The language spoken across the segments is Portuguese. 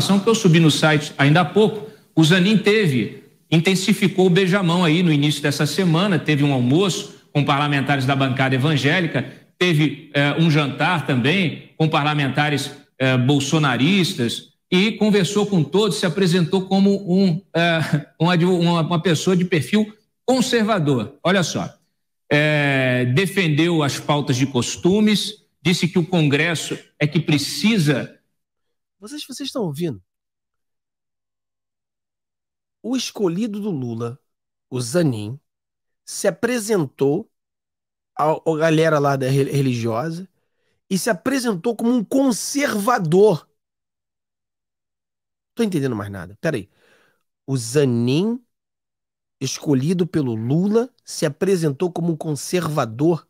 informação que eu subi no site ainda há pouco, o Zanin teve, intensificou o beijamão aí no início dessa semana, teve um almoço com parlamentares da bancada evangélica, teve eh, um jantar também com parlamentares eh, bolsonaristas e conversou com todos, se apresentou como um, eh, uma, uma, pessoa de perfil conservador. Olha só, defendeu as pautas de costumes, disse que o Congresso é que precisa vocês, vocês estão ouvindo? O escolhido do Lula, o Zanin, se apresentou à galera lá da religiosa e se apresentou como um conservador. Tô entendendo mais nada. Peraí. O Zanin, escolhido pelo Lula, se apresentou como um conservador.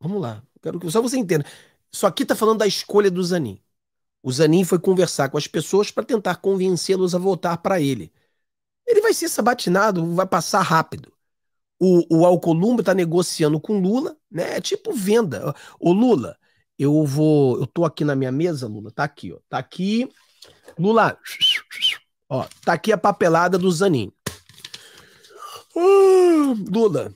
Vamos lá. Quero que só você entenda. Isso aqui está falando da escolha do Zanin. O Zanin foi conversar com as pessoas para tentar convencê-los a votar para ele. Ele vai ser sabatinado, vai passar rápido. O, o Alcolumbre está negociando com Lula, né? É tipo venda. O Lula, eu vou, eu tô aqui na minha mesa, Lula, tá aqui, ó, tá aqui. Lula, ó, tá aqui a papelada do Zanin. Ah, Lula,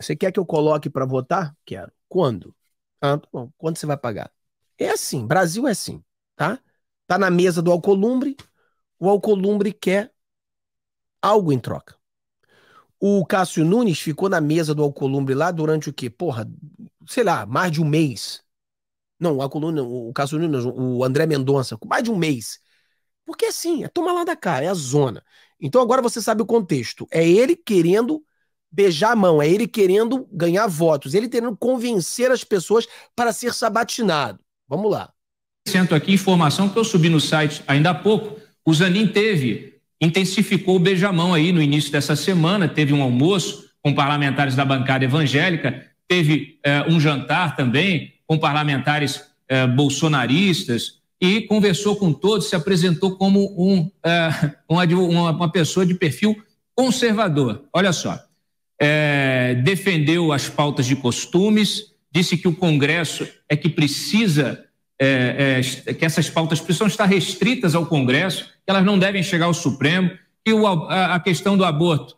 você quer que eu coloque para votar? Quero. Quando? Ah, Tanto, tá bom, quando você vai pagar? É assim, Brasil é assim, tá? Tá na mesa do Alcolumbre, o Alcolumbre quer algo em troca. O Cássio Nunes ficou na mesa do Alcolumbre lá durante o quê? Porra, sei lá, mais de um mês. Não, o Alcolumbre, o Cássio Nunes, o André Mendonça, mais de um mês. Porque é assim, é toma lá da cá, é a zona. Então agora você sabe o contexto. É ele querendo beijar a mão, é ele querendo ganhar votos, ele querendo convencer as pessoas para ser sabatinado. Vamos lá. Sento aqui informação que eu subi no site ainda há pouco. O Zanin teve, intensificou o beijamão aí no início dessa semana, teve um almoço com parlamentares da bancada evangélica, teve eh, um jantar também com parlamentares eh, bolsonaristas e conversou com todos, se apresentou como um, eh, uma, uma pessoa de perfil conservador. Olha só, é, defendeu as pautas de costumes, disse que o Congresso é que precisa, é, é, que essas pautas precisam estar restritas ao Congresso, que elas não devem chegar ao Supremo, e o, a, a, questão do aborto,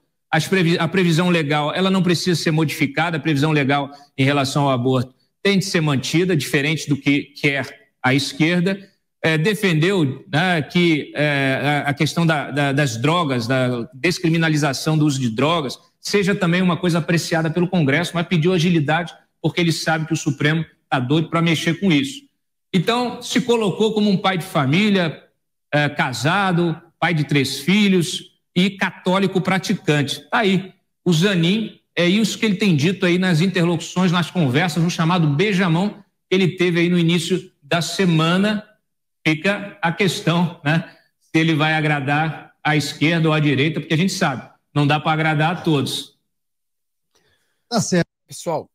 previ, a previsão legal, ela não precisa ser modificada, a previsão legal em relação ao aborto tem de ser mantida, diferente do que quer é a esquerda. É, defendeu né, que é, a questão da, da, das drogas, da descriminalização do uso de drogas, seja também uma coisa apreciada pelo Congresso, mas pediu agilidade porque ele sabe que o Supremo está doido para mexer com isso. Então, se colocou como um pai de família, é, casado, pai de três filhos e católico praticante. Está aí. O Zanin, é isso que ele tem dito aí nas interlocuções, nas conversas, no chamado beijamão que ele teve aí no início da semana. Fica a questão, né? Se ele vai agradar à esquerda ou à direita, porque a gente sabe, não dá para agradar a todos. Tá certo. Pessoal,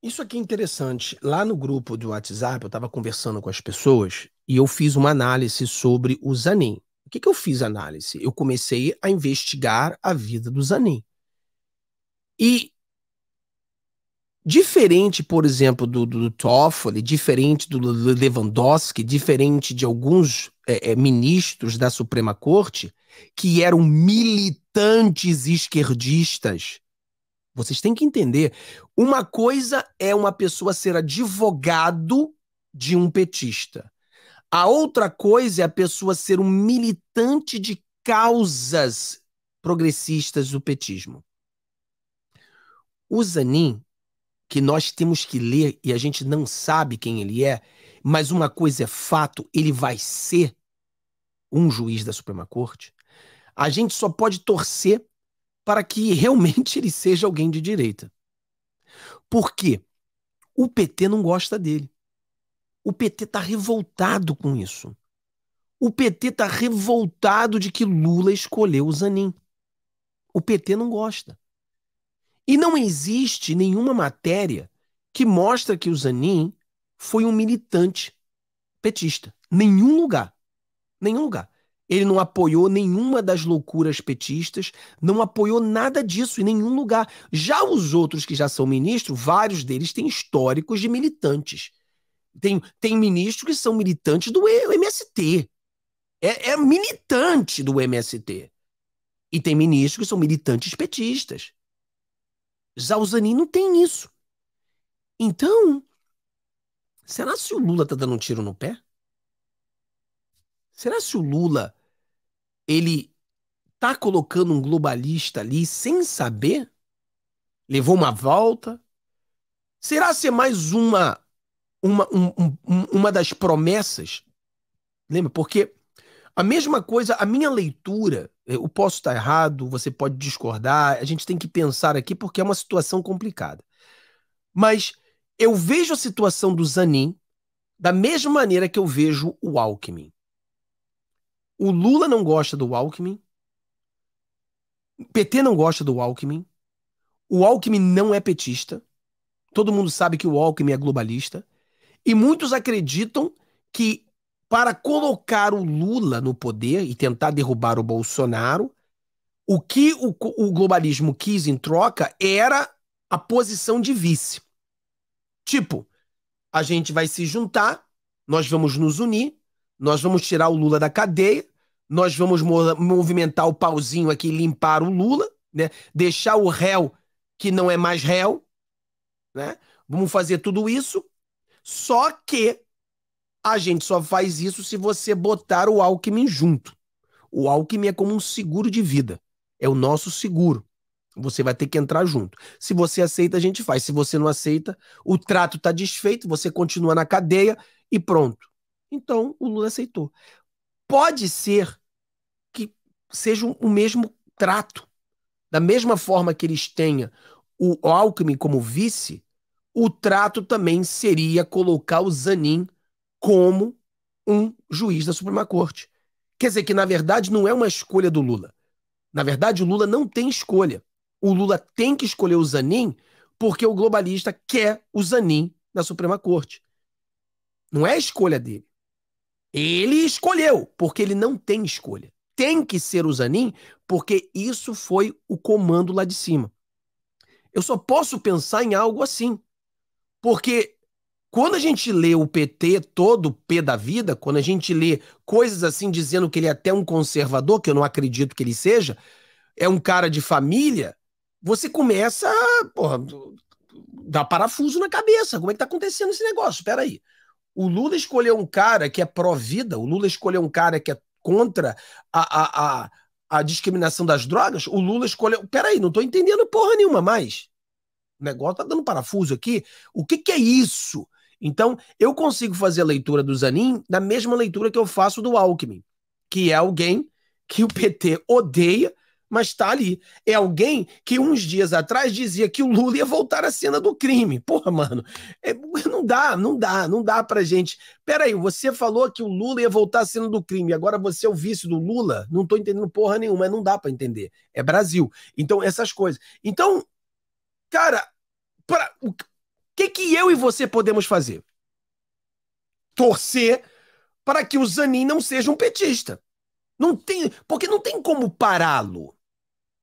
isso aqui é interessante. Lá no grupo do WhatsApp, eu estava conversando com as pessoas e eu fiz uma análise sobre o Zanin. O que, que eu fiz análise? Eu comecei a investigar a vida do Zanin. E diferente, por exemplo, do, do, Toffoli, diferente do Lewandowski, diferente de alguns é, é, ministros da Suprema Corte, que eram militantes esquerdistas. Vocês têm que entender. Uma coisa é uma pessoa ser advogado de um petista. A outra coisa é a pessoa ser um militante de causas progressistas do petismo. O Zanin, que nós temos que ler e a gente não sabe quem ele é, mas uma coisa é fato, ele vai ser um juiz da Suprema Corte. A gente só pode torcer para que realmente ele seja alguém de direita. Porque o PT não gosta dele. O PT está revoltado com isso. O PT está revoltado de que Lula escolheu o Zanin. O PT não gosta. E não existe nenhuma matéria que mostra que o Zanin foi um militante petista. Nenhum lugar. Nenhum lugar. Ele não apoiou nenhuma das loucuras petistas, não apoiou nada disso em nenhum lugar. Já os outros que já são ministros, vários deles têm históricos de militantes. Tem, tem ministros que são militantes do MST. É, é militante do MST. E tem ministros que são militantes petistas. Zalzani não tem isso. Então, será se o Lula está dando um tiro no pé? Será se o Lula ele tá colocando um globalista ali sem saber? Levou uma volta? Será ser é mais uma uma, um, um, uma das promessas? Lembra? Porque a mesma coisa, a minha leitura, é, eu posso estar errado, você pode discordar, a gente tem que pensar aqui porque é uma situação complicada. Mas eu vejo a situação do Zanin da mesma maneira que eu vejo o Alckmin. O Lula não gosta do Alckmin. O PT não gosta do Alckmin. O Alckmin não é petista. Todo mundo sabe que o Alckmin é globalista. E muitos acreditam que para colocar o Lula no poder e tentar derrubar o Bolsonaro, o que o, o globalismo quis em troca era a posição de vice. Tipo, a gente vai se juntar, nós vamos nos unir, nós vamos tirar o Lula da cadeia, nós vamos movimentar o pauzinho aqui, limpar o Lula, né? deixar o réu que não é mais réu, né? Vamos fazer tudo isso, só que a gente só faz isso se você botar o Alckmin junto. O Alckmin é como um seguro de vida, é o nosso seguro. Você vai ter que entrar junto. Se você aceita, a gente faz. Se você não aceita, o trato está desfeito, você continua na cadeia e pronto. Então, o Lula aceitou. Pode ser seja o mesmo trato. Da mesma forma que eles tenham o Alckmin como vice, o trato também seria colocar o Zanin como um juiz da Suprema Corte. Quer dizer que, na verdade, não é uma escolha do Lula. Na verdade, o Lula não tem escolha. O Lula tem que escolher o Zanin porque o globalista quer o Zanin na Suprema Corte. Não é a escolha dele. Ele escolheu, porque ele não tem escolha tem que ser o Zanin, porque isso foi o comando lá de cima. Eu só posso pensar em algo assim. Porque quando a gente lê o PT todo, o P da vida, quando a gente lê coisas assim dizendo que ele é até um conservador, que eu não acredito que ele seja, é um cara de família, você começa a porra, dar parafuso na cabeça. Como é que tá acontecendo esse negócio? Espera aí. O Lula escolheu um cara que é pró-vida, o Lula escolheu um cara que é contra a, a, a, a discriminação das drogas, o Lula escolheu. Peraí, não estou entendendo porra nenhuma mais. O negócio tá dando parafuso aqui. O que, que é isso? Então, eu consigo fazer a leitura do Zanin da mesma leitura que eu faço do Alckmin, que é alguém que o PT odeia mas está ali. É alguém que uns dias atrás dizia que o Lula ia voltar à cena do crime. Porra, mano, é, não dá, não dá, não dá pra gente. Peraí, você falou que o Lula ia voltar à cena do crime, agora você é o vice do Lula? Não tô entendendo porra nenhuma, não dá para entender. É Brasil. Então, essas coisas. Então, cara, pra, o que, que eu e você podemos fazer? Torcer para que o Zanin não seja um petista. Não tem, porque não tem como pará-lo.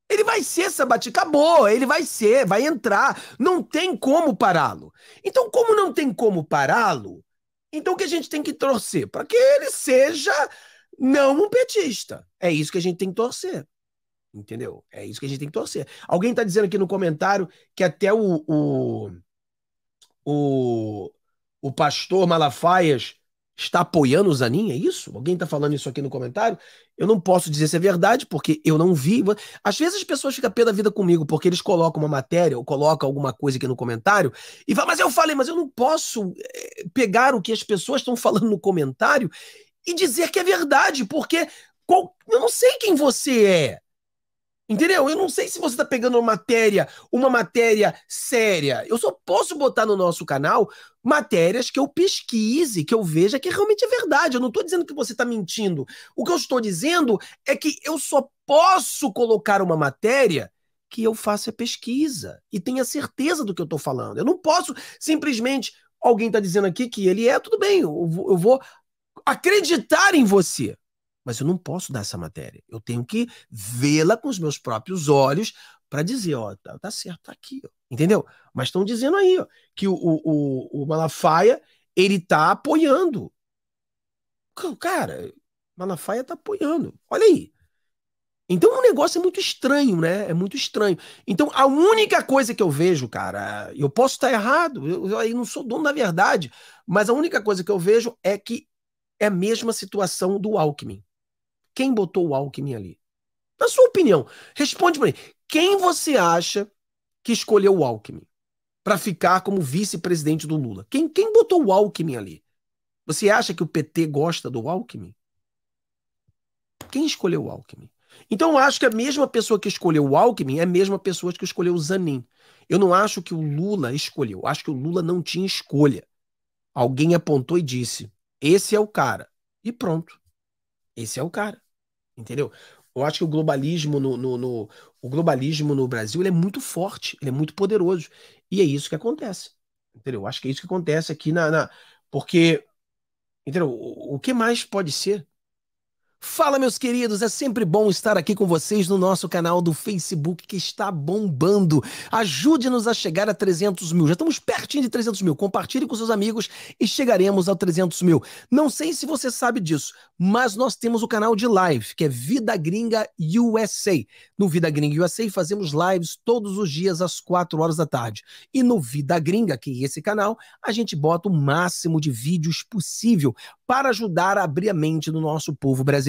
Ele vai ser Sabati, acabou, ele vai ser, vai entrar, não tem como pará-lo. Então, como não tem como pará-lo, então o que a gente tem que torcer? Para que ele seja não um petista. É isso que a gente tem que torcer. Entendeu? É isso que a gente tem que torcer. Alguém está dizendo aqui no comentário que até o, o, o, o pastor Malafaias está apoiando o Zanin, é isso? Alguém está falando isso aqui no comentário? Eu não posso dizer se é verdade, porque eu não vi. Às vezes as pessoas ficam pé da vida comigo, porque eles colocam uma matéria ou colocam alguma coisa aqui no comentário e falam, mas eu falei, mas eu não posso eh, pegar o que as pessoas estão falando no comentário e dizer que é verdade, porque qual... eu não sei quem você é. Entendeu? Eu não sei se você está pegando uma matéria, uma matéria séria. Eu só posso botar no nosso canal matérias que eu pesquise, que eu veja que realmente é verdade. Eu não estou dizendo que você está mentindo. O que eu estou dizendo é que eu só posso colocar uma matéria que eu faça pesquisa e tenha certeza do que eu estou falando. Eu não posso simplesmente. Alguém está dizendo aqui que ele é, tudo bem, eu vou acreditar em você mas eu não posso dar essa matéria. Eu tenho que vê-la com os meus próprios olhos para dizer, ó, tá, tá, certo, tá aqui, ó. entendeu? Mas estão dizendo aí ó, que o, o, o, Malafaia ele tá apoiando. Cara, Malafaia tá apoiando. Olha aí. Então o é negócio é muito estranho, né? É muito estranho. Então a única coisa que eu vejo, cara, eu posso estar errado, eu, eu não sou dono da verdade, mas a única coisa que eu vejo é que é a mesma situação do Alckmin. Quem botou o Alckmin ali? Na sua opinião, responde para mim. Quem você acha que escolheu o Alckmin para ficar como vice-presidente do Lula? Quem, quem botou o Alckmin ali? Você acha que o PT gosta do Alckmin? Quem escolheu o Alckmin? Então eu acho que a mesma pessoa que escolheu o Alckmin é a mesma pessoa que escolheu o Zanin. Eu não acho que o Lula escolheu. Acho que o Lula não tinha escolha. Alguém apontou e disse: esse é o cara. E pronto. Esse é o cara entendeu? Eu acho que o globalismo no, no, no o globalismo no Brasil é muito forte, é muito poderoso. E é isso que acontece. Entendeu? Eu acho que é isso que acontece aqui na. na porque. Entendeu? O, o que mais pode ser? Fala, meus queridos, é sempre bom estar aqui com vocês no nosso canal do Facebook que está bombando. Ajude-nos a chegar a 300 mil. Já estamos pertinho de 300 mil. Compartilhe com seus amigos e chegaremos a 300 mil. Não sei se você sabe disso, mas nós temos o canal de live que é Vida Gringa USA. No Vida Gringa USA fazemos lives todos os dias às 4 horas da tarde. E no Vida Gringa, que é esse canal, a gente bota o máximo de vídeos possível para ajudar a abrir a mente do nosso povo brasileiro